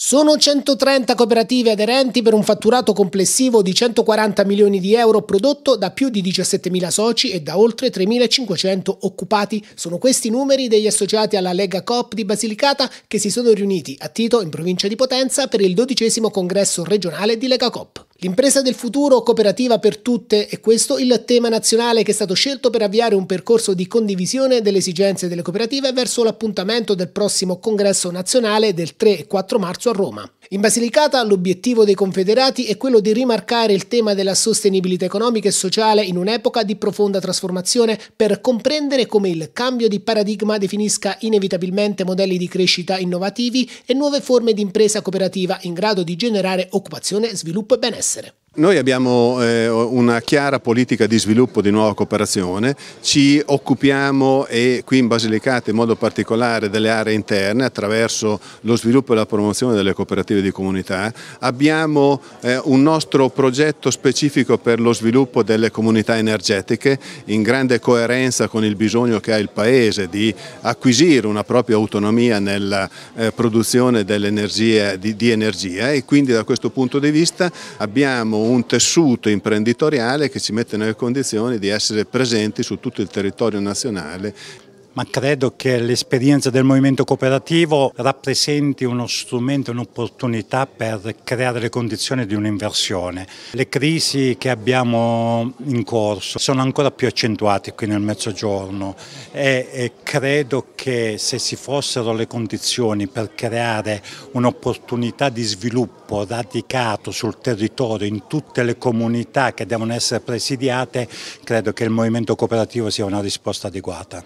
Sono 130 cooperative aderenti per un fatturato complessivo di 140 milioni di euro prodotto da più di 17.000 soci e da oltre 3.500 occupati. Sono questi i numeri degli associati alla Lega Coop di Basilicata che si sono riuniti a Tito in provincia di Potenza per il dodicesimo congresso regionale di Lega Coop. L'impresa del futuro cooperativa per tutte è questo il tema nazionale che è stato scelto per avviare un percorso di condivisione delle esigenze delle cooperative verso l'appuntamento del prossimo congresso nazionale del 3 e 4 marzo a Roma. In Basilicata l'obiettivo dei Confederati è quello di rimarcare il tema della sostenibilità economica e sociale in un'epoca di profonda trasformazione per comprendere come il cambio di paradigma definisca inevitabilmente modelli di crescita innovativi e nuove forme di impresa cooperativa in grado di generare occupazione, sviluppo e benessere. Noi abbiamo eh, una chiara politica di sviluppo di nuova cooperazione, ci occupiamo e qui in Basilicata in modo particolare delle aree interne attraverso lo sviluppo e la promozione delle cooperative di comunità, abbiamo eh, un nostro progetto specifico per lo sviluppo delle comunità energetiche in grande coerenza con il bisogno che ha il Paese di acquisire una propria autonomia nella eh, produzione di energia e quindi da questo punto di vista abbiamo un tessuto imprenditoriale che ci mette nelle condizioni di essere presenti su tutto il territorio nazionale ma credo che l'esperienza del movimento cooperativo rappresenti uno strumento, un'opportunità per creare le condizioni di un'inversione. Le crisi che abbiamo in corso sono ancora più accentuate qui nel Mezzogiorno e, e credo che se si fossero le condizioni per creare un'opportunità di sviluppo radicato sul territorio in tutte le comunità che devono essere presidiate, credo che il movimento cooperativo sia una risposta adeguata.